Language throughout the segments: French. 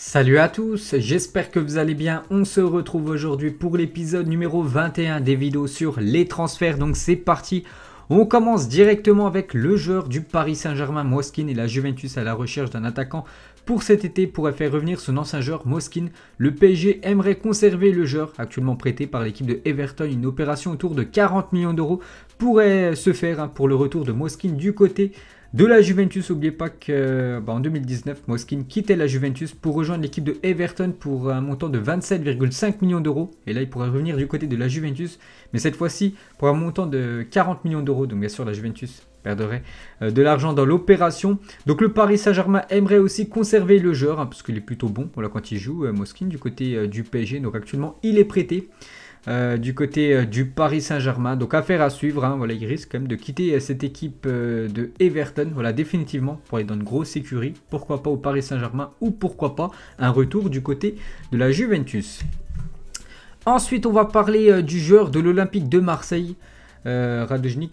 Salut à tous, j'espère que vous allez bien. On se retrouve aujourd'hui pour l'épisode numéro 21 des vidéos sur les transferts. Donc c'est parti. On commence directement avec le joueur du Paris Saint-Germain, Moskin, et la Juventus à la recherche d'un attaquant pour cet été pourrait faire revenir son ancien joueur Moskin. Le PSG aimerait conserver le joueur actuellement prêté par l'équipe de Everton. Une opération autour de 40 millions d'euros pourrait se faire hein, pour le retour de Moskine du côté de la Juventus, n'oubliez pas qu'en bah, en 2019, Moskin quittait la Juventus pour rejoindre l'équipe de Everton pour un montant de 27,5 millions d'euros. Et là, il pourrait revenir du côté de la Juventus, mais cette fois-ci pour un montant de 40 millions d'euros. Donc bien sûr, la Juventus perdrait euh, de l'argent dans l'opération. Donc le Paris Saint-Germain aimerait aussi conserver le joueur, hein, parce qu'il est plutôt bon voilà, quand il joue, euh, Moskine, du côté euh, du PSG. Donc actuellement, il est prêté. Euh, du côté euh, du Paris Saint-Germain. Donc affaire à suivre, hein. voilà, il risque quand même de quitter euh, cette équipe de Everton, voilà, définitivement, pour aller dans une grosse écurie, pourquoi pas au Paris Saint-Germain, ou pourquoi pas un retour du côté de la Juventus. Ensuite, on va parler du joueur de l'Olympique de Marseille. Euh,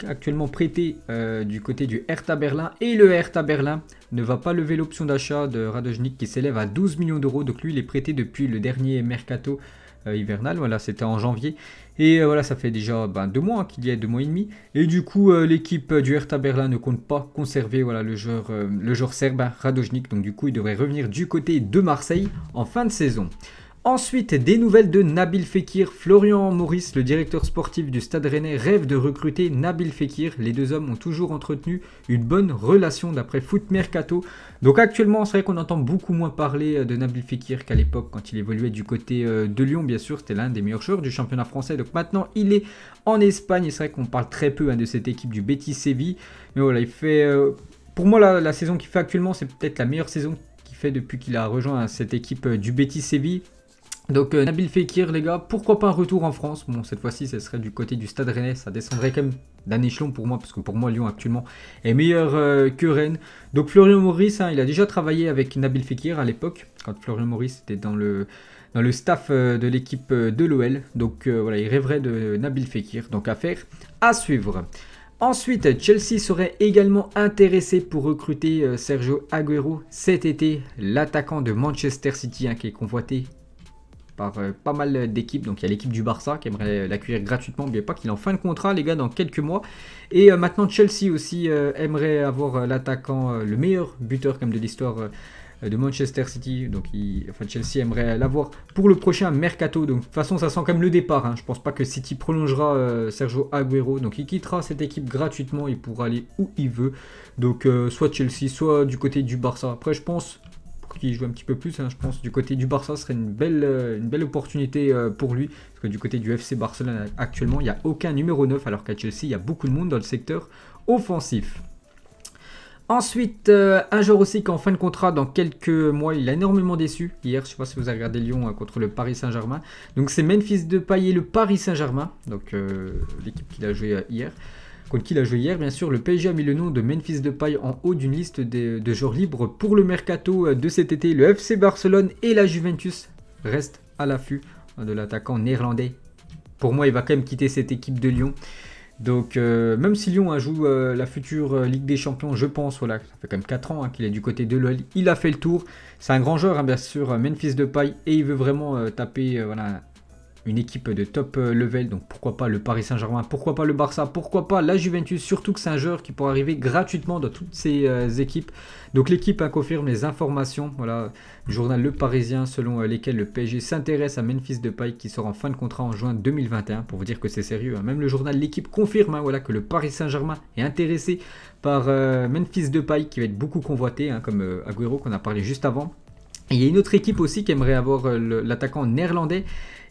actuellement prêté du côté du Hertha Berlin et le Hertha Berlin ne va pas lever l'option d'achat de Radojnik qui s'élève à 12 millions d'euros. Donc lui il est prêté depuis le dernier mercato euh, hivernale. Voilà, c'était en janvier. Et euh, voilà, ça fait déjà ben, deux mois qu'il y a deux mois et demi. Et du coup, euh, l'équipe du Hertha Berlin ne compte pas conserver voilà, le, joueur, le joueur serbe Radojnik. Donc du coup, il devrait revenir du côté de Marseille en fin de saison. Ensuite, des nouvelles de Nabil Fekir. Florian Maurice, le directeur sportif du Stade Rennais, rêve de recruter Nabil Fekir. Les deux hommes ont toujours entretenu une bonne relation d'après Foot Mercato. Donc actuellement, c'est vrai qu'on entend beaucoup moins parler euh, de Nabil Fekir qu'à l'époque quand il évoluait du côté euh, de Lyon. Bien sûr, c'était l'un des meilleurs joueurs du championnat français. Donc maintenant, il est en Espagne. Et c'est vrai qu'on parle très peu hein, de cette équipe du Betis Séville. Mais voilà, il fait... Euh, pour moi, la, saison qu'il fait actuellement, c'est peut-être la meilleure saison qu'il fait depuis qu'il a rejoint hein, cette équipe du Betis Séville. Donc euh, Nabil Fekir, les gars, pourquoi pas un retour en France Bon, cette fois-ci, ce serait du côté du Stade Rennais, ça descendrait quand même d'un échelon pour moi, parce que pour moi, Lyon actuellement est meilleur euh, que Rennes. Donc Florian Maurice, hein, il a déjà travaillé avec Nabil Fekir à l'époque, quand Florian Maurice était dans le, dans le staff euh, de l'équipe de l'OL. Donc voilà, il rêverait de Nabil Fekir, donc affaire à suivre. Ensuite, Chelsea serait également intéressé pour recruter Sergio Aguero cet été, l'attaquant de Manchester City hein, qui est convoité par euh, pas mal d'équipes. Donc il y a l'équipe du Barça qui aimerait euh, l'accueillir gratuitement. N'oubliez pas qu'il est en fin de contrat, les gars, dans quelques mois. Et euh, maintenant Chelsea aussi aimerait avoir l'attaquant, le meilleur buteur comme de l'histoire de Manchester City. Donc, il, enfin, Chelsea aimerait l'avoir pour le prochain mercato. Donc, de toute façon, ça sent comme le départ. je hein. Je pense pas que City prolongera Sergio Aguero. Donc, il quittera cette équipe gratuitement. Il pourra aller où il veut. Donc, soit Chelsea, soit du côté du Barça. Après, je pense qui joue un petit peu plus. Hein, je pense du côté du Barça, ce serait une belle, euh, une belle opportunité euh, pour lui. Parce que du côté du FC Barcelone, euh, actuellement, il n'y a aucun numéro 9, alors qu'à Chelsea, il y a beaucoup de monde dans le secteur offensif. Ensuite, un joueur aussi qui en fin de contrat dans quelques mois, il a énormément déçu. Hier, je ne sais pas si vous avez regardé Lyon contre le Paris Saint-Germain. Donc c'est Memphis Depay et le Paris Saint-Germain, donc l'équipe qu'il a joué hier contre qui il a joué hier. Bien sûr, le PSG a mis le nom de Memphis Depay en haut d'une liste de, de joueurs libres pour le mercato euh, de cet été. Le FC Barcelone et la Juventus restent à l'affût euh, de l'attaquant néerlandais. Pour moi, il va quand même quitter cette équipe de Lyon. Donc, euh, même si Lyon joue la future Ligue des Champions, je pense, voilà, ça fait quand même 4 ans hein, qu'il est du côté de l'OL, il a fait le tour. C'est un grand joueur, hein, bien sûr, Memphis Paille. et il veut vraiment taper voilà, une équipe de top euh, level. Donc pourquoi pas le Paris Saint-Germain, pourquoi pas le Barça, pourquoi pas la Juventus, surtout que c'est un qui pourra arriver gratuitement dans toutes ces euh, équipes. Donc l'équipe a hein, confirme les informations voilà, le journal Le Parisien selon euh, lesquels le PSG s'intéresse à Memphis Depay qui sort en fin de contrat en juin 2021 pour vous dire que c'est sérieux. Hein. Même le journal L'équipe confirme hein, voilà, que le Paris Saint-Germain est intéressé par Memphis Memphis Depay qui va être beaucoup convoité comme Agüero qu'on a parlé juste avant. Et il y a une autre équipe aussi qui aimerait avoir l'attaquant néerlandais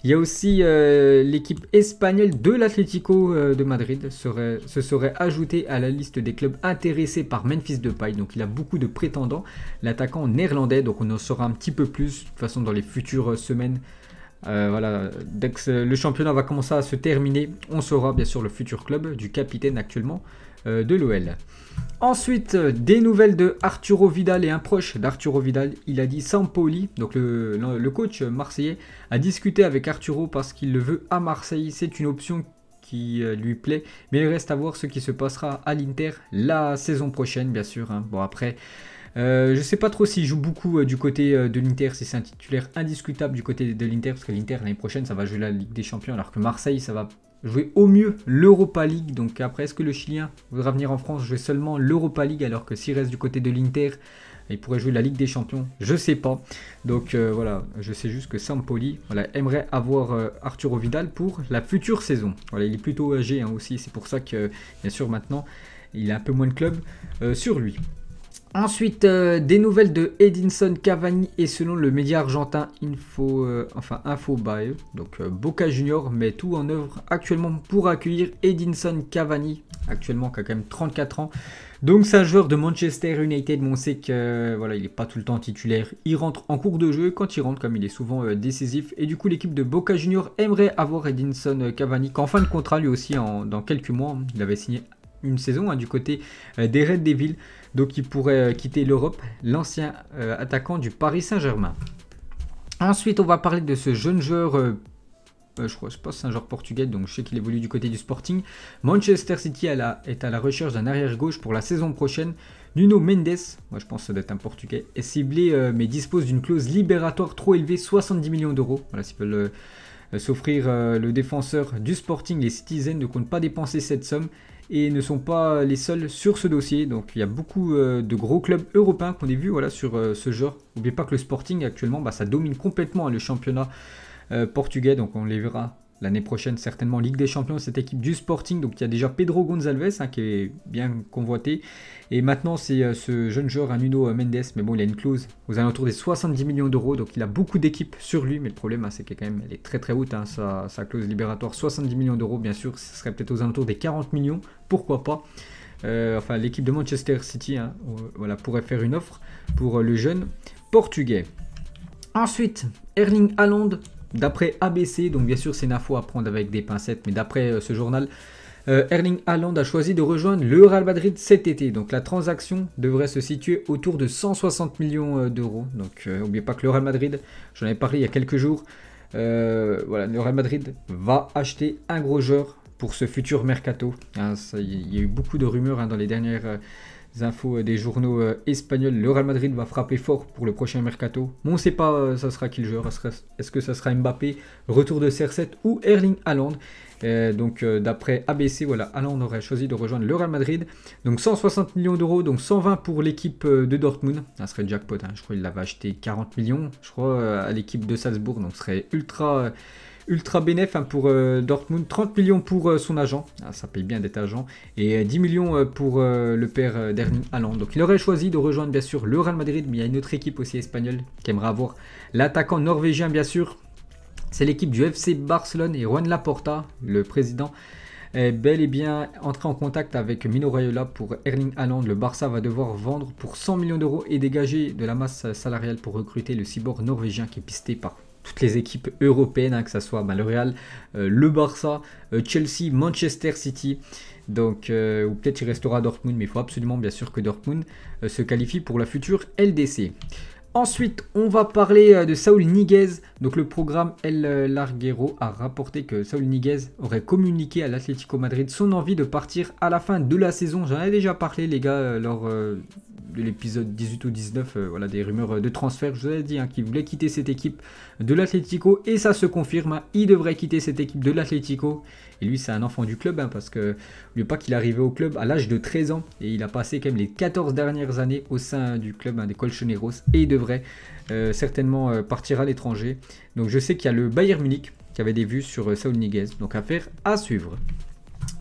il y a aussi euh, l'équipe espagnole de l'Atlético euh, de Madrid serait, se serait ajouté à la liste des clubs intéressés par Memphis Depay. Donc il a beaucoup de prétendants. L'attaquant néerlandais, donc on en saura un petit peu plus de toute façon dans les futures semaines. Euh, voilà, dès que le championnat va commencer à se terminer, on saura bien sûr le futur club du capitaine actuellement. Euh, de l'OL. Ensuite, euh, des nouvelles de Arturo Vidal et un proche d'Arturo Vidal. Il a dit Sampoli, donc le, le, coach marseillais, a discuté avec Arturo parce qu'il le veut à Marseille. C'est une option qui euh, lui plaît, mais il reste à voir ce qui se passera à l'Inter la saison prochaine, bien sûr. Hein. Bon, après. Je je sais pas trop s'il joue beaucoup du côté de l'Inter, si c'est un titulaire indiscutable du côté de l'Inter, parce que l'Inter l'année prochaine ça va jouer la Ligue des Champions, alors que Marseille ça va jouer au mieux l'Europa League. Donc après, est-ce que le Chilien voudra venir en France jouer seulement l'Europa League alors que s'il reste du côté de l'Inter, il pourrait jouer la Ligue des Champions Je sais pas. Donc euh, voilà, je sais juste que Sampoli voilà, aimerait avoir euh, Arturo Vidal pour la future saison. Voilà, il est plutôt âgé hein, aussi, c'est pour ça que, bien sûr, maintenant, il a un peu moins de club euh, sur lui. Ensuite, euh, des nouvelles de Edinson Cavani et selon le média argentin Info, euh, Infobae, donc euh, Boca Junior met tout en œuvre actuellement pour accueillir Edinson Cavani, actuellement qui a quand même 34 ans. Donc c'est un joueur de Manchester United, mais on sait que voilà, il n'est pas tout le temps titulaire. Il rentre en cours de jeu quand il rentre, comme il est souvent décisif. Et du coup, l'équipe de Boca Junior aimerait avoir Edinson Cavani, qu'en fin de contrat lui aussi dans quelques mois, il avait signé une saison hein, du côté euh, des Red Devils. Donc il pourrait euh, quitter l'Europe, l'ancien euh, attaquant du Paris Saint-Germain. Ensuite, on va parler de ce jeune joueur je crois, je pense un joueur portugais, donc je sais qu'il évolue du côté du Sporting. Manchester City à est à la recherche d'un arrière-gauche pour la saison prochaine. Nuno Mendes, moi je pense d'être un portugais, est ciblé mais dispose d'une clause libératoire trop élevée, 70 millions d'euros. Voilà, s'ils le S'offrir euh, le défenseur du Sporting, les Citizens ne comptent pas dépenser cette somme et ne sont pas euh, les seuls sur ce dossier. Donc il y a beaucoup euh, de gros clubs européens qu'on a vu voilà, sur ce genre. N'oubliez pas que le Sporting actuellement, bah, ça domine complètement hein, le championnat portugais, donc on les verra L'année prochaine, certainement, Ligue des Champions, cette équipe du Sporting. Donc, il y a déjà Pedro Gonzalez hein, qui est bien convoité. Et maintenant, c'est euh, ce jeune joueur, Nuno euh, Mendes. Mais bon, il a une clause aux alentours des 70 millions d'euros. Donc, il a beaucoup d'équipes sur lui. Mais le problème, hein, c'est qu'elle est, est très très haute. Hein, sa, clause libératoire, 70 millions d'euros, bien sûr. Ce serait peut-être aux alentours des 40 millions. Pourquoi pas euh, Enfin, l'équipe de Manchester City voilà, pourrait faire une offre pour le jeune portugais. Ensuite, Erling Haaland D'après ABC, donc bien sûr c'est une info à prendre avec des pincettes, mais d'après euh, ce journal, euh, Erling Haaland a choisi de rejoindre le Real Madrid cet été. Donc la transaction devrait se situer autour de 160 millions euh, d'euros. Donc oubliez n'oubliez pas que le Real Madrid, j'en ai parlé il y a quelques jours, voilà, le Real Madrid va acheter un gros joueur pour ce futur mercato. Ah, il y a eu beaucoup de rumeurs hein, dans les dernières infos des journaux euh, espagnols, le Real Madrid va frapper fort pour le prochain mercato. on ne sait pas, euh, ça sera qui le joueur Est-ce que ça sera Mbappé, retour de CR7 ou Erling Haaland euh, donc d'après ABC, voilà, Haaland aurait choisi de rejoindre le Real Madrid. Donc 160 millions d'euros, donc 120 pour l'équipe de Dortmund. Ça serait jackpot, hein. je crois qu'il l'avait acheté 40 millions, je crois, à l'équipe de Salzbourg. Donc ce serait ultra... Ultra bénéf hein, pour euh, Dortmund, 30 millions pour euh, son agent, ah, ça paye bien d'être agent, et 10 euh, millions pour le père d'Erling Haaland. Donc il aurait choisi de rejoindre bien sûr le Real Madrid, mais il y a une autre équipe aussi espagnole qui aimerait avoir l'attaquant norvégien bien sûr. C'est l'équipe du FC Barcelone et Juan Laporta, le président est bel et bien entré en contact avec Mino Raiola pour Erling Haaland. Le Barça va devoir vendre pour 100 millions d'euros et dégager de la masse salariale pour recruter le cyborg norvégien qui est pisté par toutes les équipes européennes, hein, que ce soit bah, le Real, euh, le Barça, euh, Chelsea, Manchester City. Donc, euh, ou peut-être il restera Dortmund, mais il faut absolument bien sûr que Dortmund se qualifie pour la future LDC. Ensuite, on va parler de Saul Niguez. Donc, le programme El Larguero a rapporté que Saul Niguez aurait communiqué à l'Atlético Madrid son envie de partir à la fin de la saison. J'en ai déjà parlé, les gars, lors de l'épisode 18 ou 19, euh, voilà, des rumeurs euh, de transfert, je vous l'ai dit, hein, qu'il voulait quitter cette équipe de l'Atlético, et ça se confirme, hein, il devrait quitter cette équipe de l'Atlético, et lui c'est un enfant du club, hein, parce que le pas qu'il arrivait au club à l'âge de 13 ans, et il a passé quand même les 14 dernières années au sein du club des Colchoneros, et il devrait euh, certainement partir à l'étranger. Donc je sais qu'il y a le Bayern Munich qui avait des vues sur Saul Niguez, donc affaire à suivre.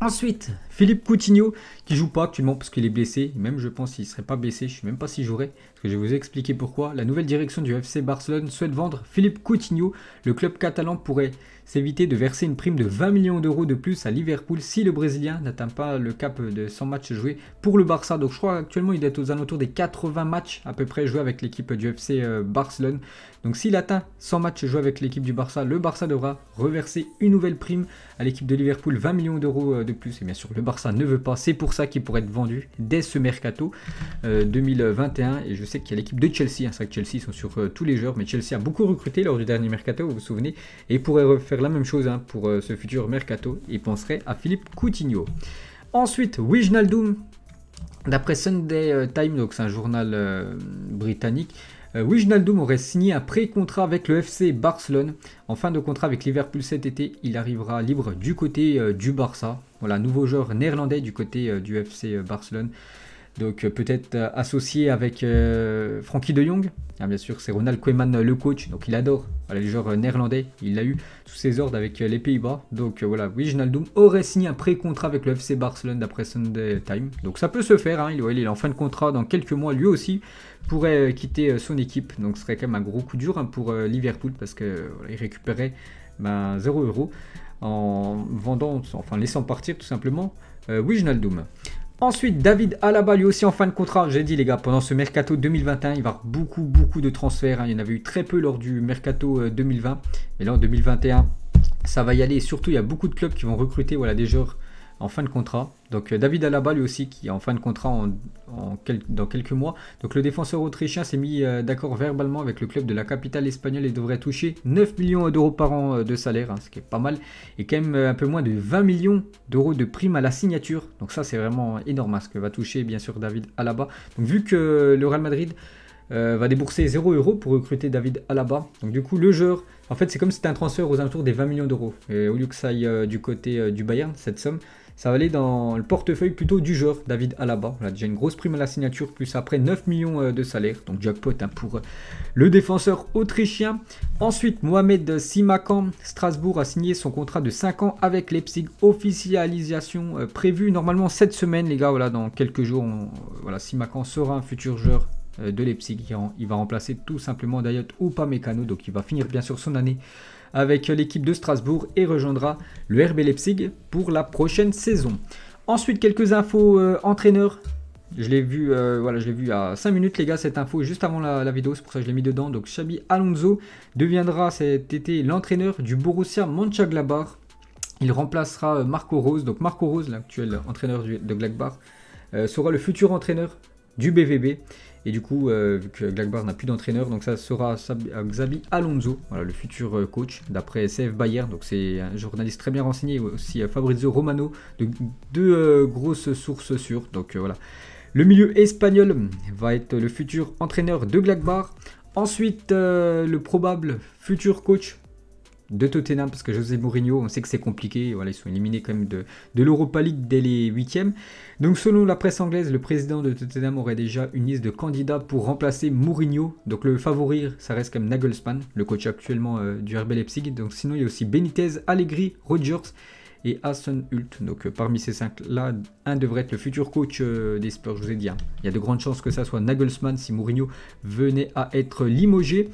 Ensuite, Philippe Coutinho, qui joue pas actuellement parce qu'il est blessé. Même je pense qu'il ne serait pas blessé, je ne sais même pas s'il jouerait. Parce que je vais vous expliquer pourquoi. La nouvelle direction du FC Barcelone souhaite vendre Philippe Coutinho. Le club catalan pourrait s'éviter de verser une prime de 20 millions d'euros de plus à Liverpool si le Brésilien n'atteint pas le cap de 100 matchs joués pour le Barça. Donc je crois actuellement il est aux alentours des 80 matchs à peu près joués avec l'équipe du FC euh, Barcelone. Donc s'il atteint 100 matchs joués avec l'équipe du Barça, le Barça devra reverser une nouvelle prime à l'équipe de Liverpool, 20 millions d'euros euh, de plus. Et bien sûr le Barça ne veut pas, c'est pour ça qu'il pourrait être vendu dès ce mercato 2021. Euh, et je sais qu'il y a l'équipe de Chelsea, hein. c'est vrai que Chelsea sont sur tous les joueurs, mais Chelsea a beaucoup recruté lors du dernier mercato, vous vous souvenez, et pourrait refaire la même chose hein, pour euh, ce futur mercato. et penserait à Philippe Coutinho. Ensuite, Wijnaldum. D'après Sunday euh, Time, donc c'est un journal euh, britannique, Wijnaldum aurait signé un pré-contrat avec le FC Barcelone. En fin de contrat avec Liverpool cet été, il arrivera libre du côté du Barça. Voilà, nouveau joueur néerlandais du côté du FC Barcelone. Donc peut-être associé avec Frankie de Jong. Hein, bien sûr, c'est Ronald Koeman le coach, donc il adore les joueurs euh, néerlandais. Il l'a eu sous ses ordres avec euh, les Pays-Bas. Donc euh, voilà, Wijnaldum aurait signé un pré-contrat avec le FC Barcelone d'après Sunday Time. Donc ça peut se faire, hein. il, il est en fin de contrat dans quelques mois lui aussi pourrait quitter son équipe. Donc ce serait quand même un gros coup dur hein, pour Liverpool parce qu'il voilà, récupérait ben, 0 en vendant, enfin laissant partir tout simplement Wijnaldum. Ensuite, David Alaba, lui aussi en fin de contrat. J'ai dit, les gars, pendant ce mercato 2021, il va y avoir beaucoup, beaucoup de transferts. Hein. Il y en avait eu très peu lors du mercato 2020. Euh, Mais là, en 2021, ça va y aller. Et surtout, il y a beaucoup de clubs qui vont recruter voilà, des joueurs en fin de contrat. Donc euh, David Alaba lui aussi qui est en fin de contrat dans quelques mois. Donc le défenseur autrichien s'est mis euh, d'accord verbalement avec le club de la capitale espagnole et devrait toucher 9 millions d'euros par an euh, de salaire, hein, ce qui est pas mal, et quand même un peu moins de 20 millions d'euros de primes à la signature. Donc ça c'est vraiment énorme hein, ce que va toucher bien sûr David Alaba. Donc vu que le Real Madrid va débourser 0 euros pour recruter David Alaba, donc du coup le joueur en fait c'est comme si c'était un transfert aux alentours des 20 millions d'euros. au lieu que ça aille du côté du Bayern cette somme. Ça va aller dans le portefeuille plutôt du joueur, David Alaba. On a déjà une grosse prime à la signature, plus après 9 millions euh, de salaire. Donc jackpot hein, pour euh, le défenseur autrichien. Ensuite, Mohamed Simakan, Strasbourg, a signé son contrat de 5 ans avec Leipzig. Officialisation euh, prévue normalement cette semaine, les gars. Voilà, dans quelques jours, voilà, Simakan sera un futur joueur de Leipzig. Il va remplacer tout simplement Dayot ou pas Donc il va finir bien sûr son année avec l'équipe de Strasbourg et rejoindra le RB Leipzig pour la prochaine saison. Ensuite, quelques infos euh, entraîneurs. Je l'ai vu, euh, voilà, je l'ai vu à 5 minutes, les gars, cette info juste avant la, vidéo, c'est pour ça que je l'ai mis dedans. Donc, Xabi Alonso deviendra cet été l'entraîneur du Borussia Mönchengladbach. Il remplacera euh, Marco Rose. Donc, Marco Rose, l'actuel entraîneur de Gladbach, sera le futur entraîneur du BVB. Et du coup, euh, que n'a plus d'entraîneur, donc ça sera Xabi euh, Alonso, voilà, le futur euh, coach d'après CF Bayern. Donc c'est un journaliste très bien renseigné, aussi euh, Fabrizio Romano, de deux grosses sources sûres. Donc voilà. Le milieu espagnol va être le futur entraîneur de Gladbach. Ensuite, le probable futur coach de Tottenham parce que José Mourinho, on sait que c'est compliqué. Voilà, ils sont éliminés quand même de, de l'Europa League dès les huitièmes. Donc selon la presse anglaise, le président de Tottenham aurait déjà une liste de candidats pour remplacer Mourinho. Donc le favori, ça reste comme Nagelsmann, le coach actuellement euh, du RB Leipzig. Donc sinon, il y a aussi Benitez, Allegri, Rogers et Aston Hult. Donc euh, parmi ces cinq-là, un devrait être le futur coach euh, des Spurs, je vous ai dit. Hein. Il y a de grandes chances que ça soit Nagelsmann si Mourinho venait à être limogé.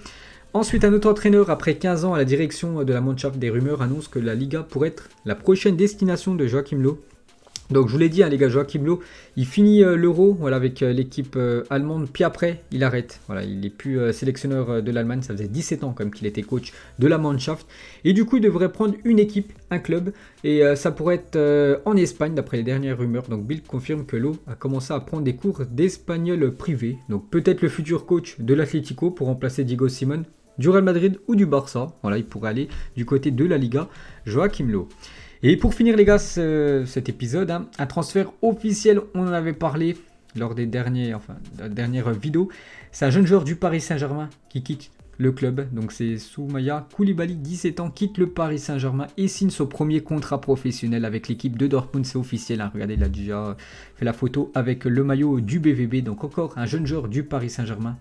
Ensuite, un autre entraîneur, après 15 ans à la direction de la Mannschaft, des rumeurs annoncent que la Liga pourrait être la prochaine destination de Joachim Lowe. Donc je vous l'ai dit, hein, les gars, Joachim Lowe, il finit euh, l'Euro voilà, avec euh, l'équipe euh, allemande, puis après, il arrête. Voilà, il n'est plus sélectionneur de l'Allemagne, ça faisait 17 ans quand même qu'il était coach de la Mannschaft. Et du coup, il devrait prendre une équipe, un club, et ça pourrait être en Espagne, d'après les dernières rumeurs. Donc Bill confirme que Lowe a commencé à prendre des cours d'espagnol privé. Donc peut-être le futur coach de l'Atlético pour remplacer Diego Simon du Real Madrid ou du Barça. Voilà, il pourrait aller du côté de la Liga, Joachim Lowe. Et pour finir les gars cet épisode, hein, un transfert officiel, on en avait parlé lors des derniers, enfin, dernières vidéos. C'est un jeune joueur du Paris Saint-Germain qui quitte le club. Donc c'est Soumaya Koulibaly, 17 ans, quitte le Paris Saint-Germain et signe son premier contrat professionnel avec l'équipe de Dortmund. C'est officiel, hein. regardez, il a déjà fait la photo avec le maillot du BVB. Donc encore un jeune joueur du Paris Saint-Germain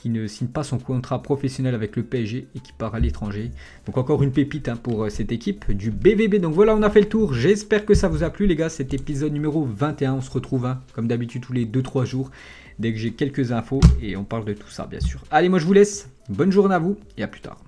qui ne signe pas son contrat professionnel avec le PSG et qui part à l'étranger. Donc encore une pépite hein, pour euh, cette équipe du BVB. Donc voilà, on a fait le tour. J'espère que ça vous a plu les gars, cet épisode numéro 21. On se retrouve hein, comme d'habitude tous les 2-3 jours dès que j'ai quelques infos et on parle de tout ça bien sûr. Allez, moi je vous laisse. Bonne journée à vous et à plus tard.